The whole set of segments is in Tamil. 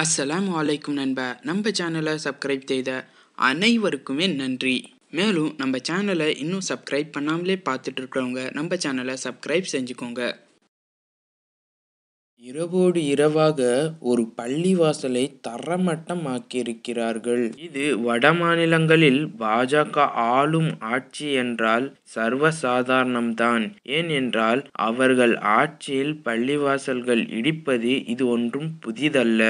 அஸ்ஸலாம் வலைக்கும் நண்ப நம்ம சேனலை சப்ஸ்கிரைப் செய்த அனைவருக்குமே நன்றி மேலும் நம்ம சேனலை இன்னும் சப்ஸ்கிரைப் பண்ணாமலே பார்த்துட்டு இருக்கிறவங்க நம்ம சேனலை சப்ஸ்கிரைப் செஞ்சுக்கோங்க இரவோடு இரவாக ஒரு பள்ளிவாசலை தரமட்டம் ஆக்கியிருக்கிறார்கள் இது வட மாநிலங்களில் பாஜக ஆளும் ஆட்சி என்றால் சர்வசாதாரணம்தான் ஏனென்றால் அவர்கள் ஆட்சியில் பள்ளிவாசல்கள் இடிப்பது இது ஒன்றும் புதிதல்ல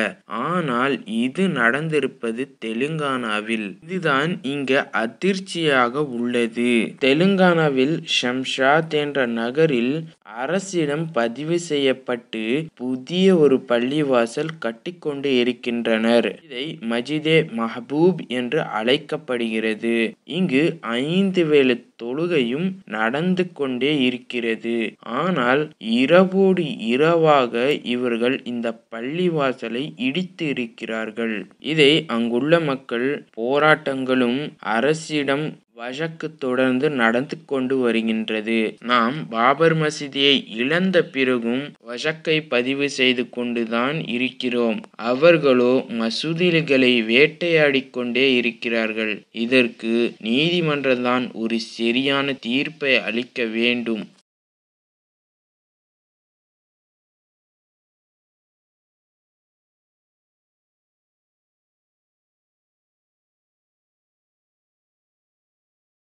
ஆனால் இது நடந்திருப்பது தெலுங்கானாவில் இதுதான் இங்க அதிர்ச்சியாக உள்ளது தெலுங்கானாவில் ஷம்ஷாத் என்ற நகரில் அரசிடம் பதிவு செய்யப்பட்டு புதிய ஒரு பள்ளிவாசல் கட்டிக்கொண்டு இருக்கின்றனர் இதை மஜிதே மஹபூப் என்று அழைக்கப்படுகிறது இங்கு ஐந்து வேலு தொழுகையும் நடந்து கொண்டே இருக்கிறது ஆனால் இரவோடு இரவாக இவர்கள் இந்த பள்ளிவாசலை இடித்து இருக்கிறார்கள் இதை அங்குள்ள மக்கள் போராட்டங்களும் அரசிடம் வழக்கு தொடர்ந்து நடந்து கொண்டு வருகின்றது நாம் பாபர் மசிதியை இழந்த பிறகும் வழக்கை பதிவு செய்து கொண்டுதான் இருக்கிறோம் அவர்களோ மசூதிகளை வேட்டையாடி கொண்டே இருக்கிறார்கள் இதற்கு நீதிமன்றம்தான் ஒரு சரியான தீர்ப்பை அளிக்க வேண்டும்